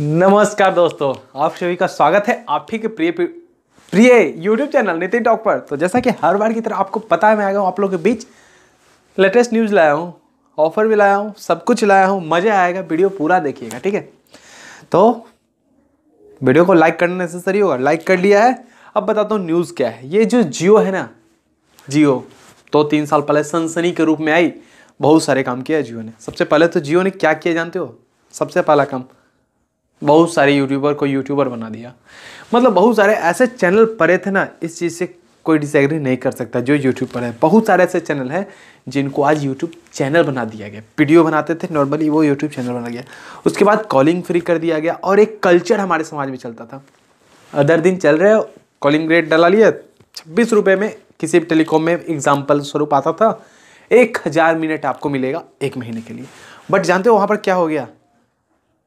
नमस्कार दोस्तों आप सभी का स्वागत है आप ही के प्रिय प्रिय यूट्यूब चैनल नितिन टॉक पर तो जैसा कि हर बार की तरह आपको पता है मैं आ गया हूँ आप लोगों के बीच लेटेस्ट न्यूज़ लाया हूँ ऑफर भी लाया हूँ सब कुछ लाया हूँ मज़ा आएगा वीडियो पूरा देखिएगा ठीक है तो वीडियो को लाइक करना नेसेसरी होगा लाइक कर लिया है अब बताता हूँ न्यूज़ क्या है ये जो जियो है ना जियो दो तो तीन साल पहले सनसनी के रूप में आई बहुत सारे काम किया जियो ने सबसे पहले तो जियो ने क्या किया जानते हो सबसे पहला काम बहुत सारे यूट्यूबर को यूट्यूबर बना दिया मतलब बहुत सारे ऐसे चैनल पड़े थे ना इस चीज़ से कोई डिसग्री नहीं कर सकता जो यूट्यूब पर है बहुत सारे ऐसे चैनल हैं जिनको आज यूट्यूब चैनल बना दिया गया वीडियो बनाते थे नॉर्मली वो यूट्यूब चैनल बना गया उसके बाद कॉलिंग फ्री कर दिया गया और एक कल्चर हमारे समाज में चलता था अदर दिन चल रहे हो कॉलिंग रेट डला लिया छब्बीस रुपये में किसी भी टेलीकॉम में एग्जाम्पल स्वरूप आता था एक हज़ार मिनट आपको मिलेगा एक महीने के लिए बट जानते हो वहाँ पर क्या हो गया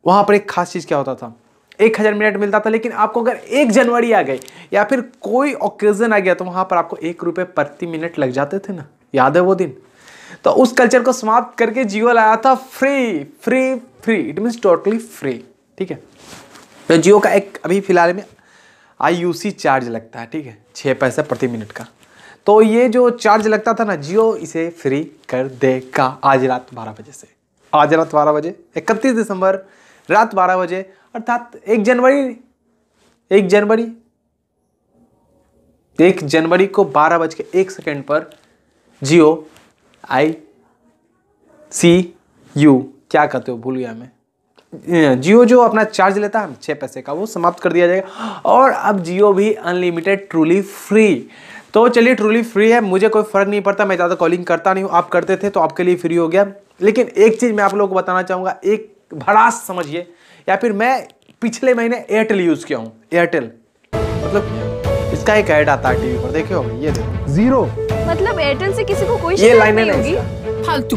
वहाँ पर एक खास चीज़ क्या होता था एक हज़ार मिनट मिलता था लेकिन आपको अगर एक जनवरी आ गई या फिर कोई ओकेज़न आ गया तो वहाँ पर आपको एक रुपये प्रति मिनट लग जाते थे ना याद है वो दिन तो उस कल्चर को समाप्त करके जियो लाया था free free free it means totally free ठीक है तो जियो का एक अभी फ़िलहाल में आई चार्ज लगता है ठीक है छः पैसे प्रति मिनट का तो ये जो चार्ज लगता था ना जियो इसे फ्री कर देगा आज रात बारह बजे से आज रात बारह बजे इकतीस दिसंबर रात बारह बजे अर्थात एक जनवरी एक जनवरी एक जनवरी को बारह बज के एक सेकेंड पर जियो आई सी यू क्या कहते हो भूल गया मैं जियो जो अपना चार्ज लेता है छः पैसे का वो समाप्त कर दिया जाएगा और अब जियो भी अनलिमिटेड ट्रूली फ्री तो चलिए ट्रूली फ्री है मुझे कोई फ़र्क नहीं पड़ता मैं ज़्यादा कॉलिंग करता नहीं हूँ आप करते थे तो आपके लिए फ्री हो गया लेकिन एक चीज़ मैं आप लोगों को बताना चाहूँगा एक भड़ास समझिए या फिर मैं पिछले महीने एयरटेल यूज़ किया हूँ एयरटेल मतलब इसका एक ऐड आता है टीवी पर देखे ये देखो जीरो मतलब एयरटेल से किसी को कोई ये लाइन नहीं होगी फालतू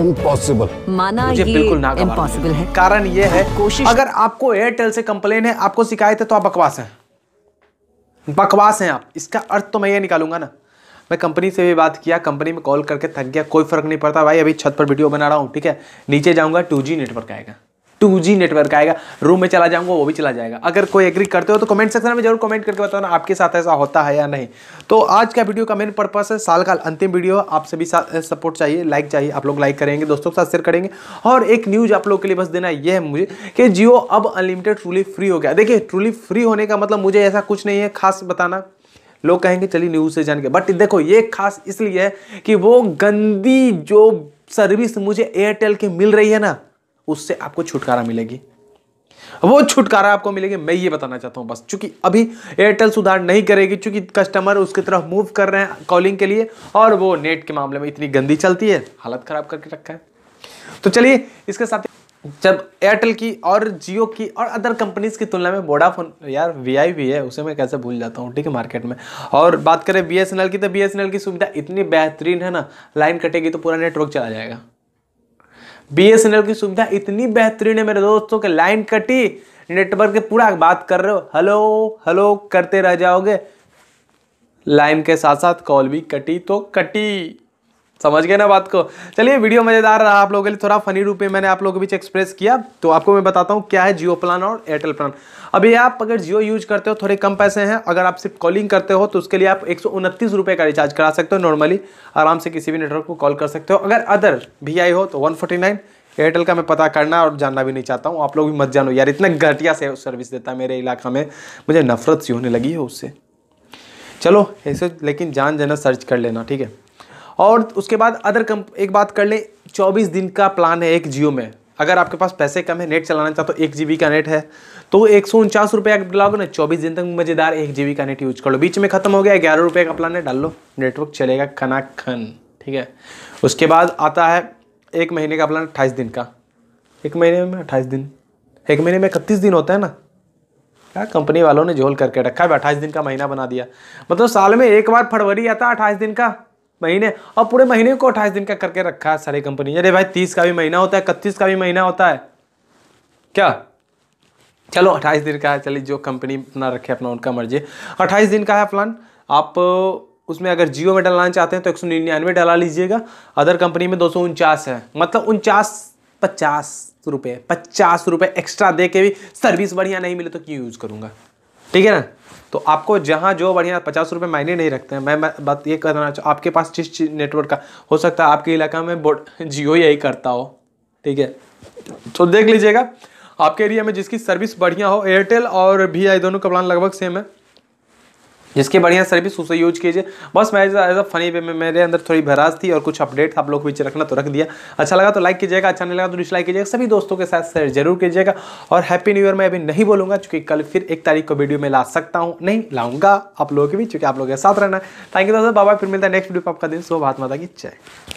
इम्पॉसिबल माना मुझे ये बिल्कुल ना इम्पॉसिबल है कारण ये है कोशिश अगर आपको एयरटेल से कंप्लेन है आपको शिकायत है तो आप बकवास हैं बकवास हैं आप इसका अर्थ तो मैं ये निकालूंगा ना मैं कंपनी से भी बात किया कंपनी में कॉल करके थक गया कोई फ़र्क नहीं पड़ता भाई अभी छत पर वीडियो बना रहा हूँ ठीक है नीचे जाऊँगा टू नेटवर्क आएगा टू जी नेटवर्क आएगा रूम में चला जाऊंगा वो भी चला जाएगा अगर कोई एग्री करते हो तो कमेंट सेक्शन में जरूर कमेंट करके बताओ ना आपके साथ ऐसा होता है या नहीं तो आज का वीडियो का मेन पर्पस है साल का अंतिम वीडियो आप सभी साथ सपोर्ट चाहिए लाइक चाहिए आप लोग लाइक करेंगे दोस्तों के साथ शेयर करेंगे और एक न्यूज़ आप लोग के लिए बस देना यह है मुझे कि जियो अब अनलिमिटेड ट्रूली फ्री हो गया देखिए ट्रूली फ्री होने का मतलब मुझे ऐसा कुछ नहीं है खास बताना लोग कहेंगे चलिए न्यूज़ से जान के बट देखो ये खास इसलिए है कि वो गंदी जो सर्विस मुझे एयरटेल की मिल रही है ना उससे आपको छुटकारा मिलेगी वो छुटकारा आपको मिलेगी मैं ये बताना चाहता हूं बस चूंकि अभी एयरटेल सुधार नहीं करेगी चूंकि कस्टमर उसकी तरफ मूव कर रहे हैं कॉलिंग के लिए और वो नेट के मामले में इतनी गंदी चलती है हालत ख़राब करके रखा है तो चलिए इसके साथ जब एयरटेल की और जियो की और अदर कंपनीज़ की तुलना में वोडाफोन यार वी भी है उसे मैं कैसे भूल जाता हूँ ठीक है मार्केट में और बात करें बी की तो बी की सुविधा इतनी बेहतरीन है ना लाइन कटेगी तो पूरा नेटवर्क चला जाएगा बी की सुविधा इतनी बेहतरीन है मेरे दोस्तों के लाइन कटी नेटवर्क के पूरा बात कर रहे हो हेलो हेलो करते रह जाओगे लाइन के साथ साथ कॉल भी कटी तो कटी समझ गए ना बात को चलिए वीडियो मज़ेदार रहा आप लोगों के लिए थोड़ा फनी रूप में मैंने आप लोगों के बीच एक्सप्रेस किया तो आपको मैं बताता हूँ क्या है जियो प्लान और एयरटेल प्लान अभी आप अगर जियो यूज करते हो थोड़े कम पैसे हैं अगर आप सिर्फ कॉलिंग करते हो तो उसके लिए आप एक रुपए का रिचार्ज करा सकते हो नॉर्मली आराम से किसी भी नेटवर्क को कॉल कर सकते हो अगर अदर वी हो तो वन एयरटेल का मैं पता करना और जानना भी नहीं चाहता हूँ आप लोग भी मत जानो यार इतना घटिया से सर्विस देता है मेरे इलाका में मुझे नफरत सी होने लगी है उससे चलो ऐसे लेकिन जान जाना सर्च कर लेना ठीक है और उसके बाद अदर कम एक बात कर लें चौबीस दिन का प्लान है एक जियो में अगर आपके पास पैसे कम है नेट चलाना चाहते हो तो एक जी का नेट है तो एक सौ उनचास रुपये का लाओगे ना चौबीस दिन तक मज़ेदार एक जी का नेट यूज कर लो बीच में खत्म हो गया ग्यारह रुपये का प्लान है डाल लो नेटवर्क चलेगा खना खन ठीक है उसके बाद आता है एक महीने का प्लान अट्ठाईस दिन का एक महीने में अट्ठाईस दिन एक महीने में इकतीस दिन होता है ना क्या कंपनी वालों ने झोल करके रखा है अट्ठाईस दिन का महीना बना दिया मतलब साल में एक बार फरवरी आता है अट्ठाईस दिन का महीने और पूरे महीने को अट्ठाईस दिन का करके रखा है सारी कंपनी अरे भाई तीस का भी महीना होता है इकतीस का भी महीना होता है क्या चलो अट्ठाईस दिन का है चलिए जो कंपनी अपना रखे अपना उनका मर्जी अट्ठाईस दिन का है प्लान आप उसमें अगर जियो में डलाना चाहते हैं तो एक सौ निन्यानवे डला लीजिएगा अदर कंपनी में दो सौ उनचास है मतलब उनचास पचास रुपये पचास रुपये एक्स्ट्रा दे के भी सर्विस बढ़िया नहीं मिले तो क्यों यूज़ करूँगा ठीक है ना तो आपको जहाँ जो बढ़िया पचास रुपये मायने नहीं रखते हैं मैं, बात ये करना चाहूँ आपके पास जिस चीज नेटवर्क का हो सकता है आपके इलाका में जियो यही करता हो ठीक है तो देख लीजिएगा आपके एरिया में जिसकी सर्विस बढ़िया हो एयरटेल और भी आई दोनों का प्लान लगभग सेम है जिसके बढ़िया सर्विस उसे यूज कीजिए बस मैं एज अ फनी वे में मेरे अंदर थोड़ी भराज थी और कुछ अपडेट आप लोग बीच रखना तो रख दिया अच्छा लगा तो लाइक कीजिएगा अच्छा नहीं लगा तो डिसलाइक कीजिएगा सभी दोस्तों के साथ शेयर जरूर कीजिएगा और हैप्पी न्यू ईयर मैं अभी नहीं बोलूँगा चूँकि कल फिर एक तारीख को वीडियो में ला सकता हूँ नहीं लाऊंगा आप लोगों के भी चूंकि आप लोगों के साथ रहना थैंक यू दोस्तों बाबा फिर मिलता है नेक्स्ट वीडियो आपका दिन सुबह भात माता की जय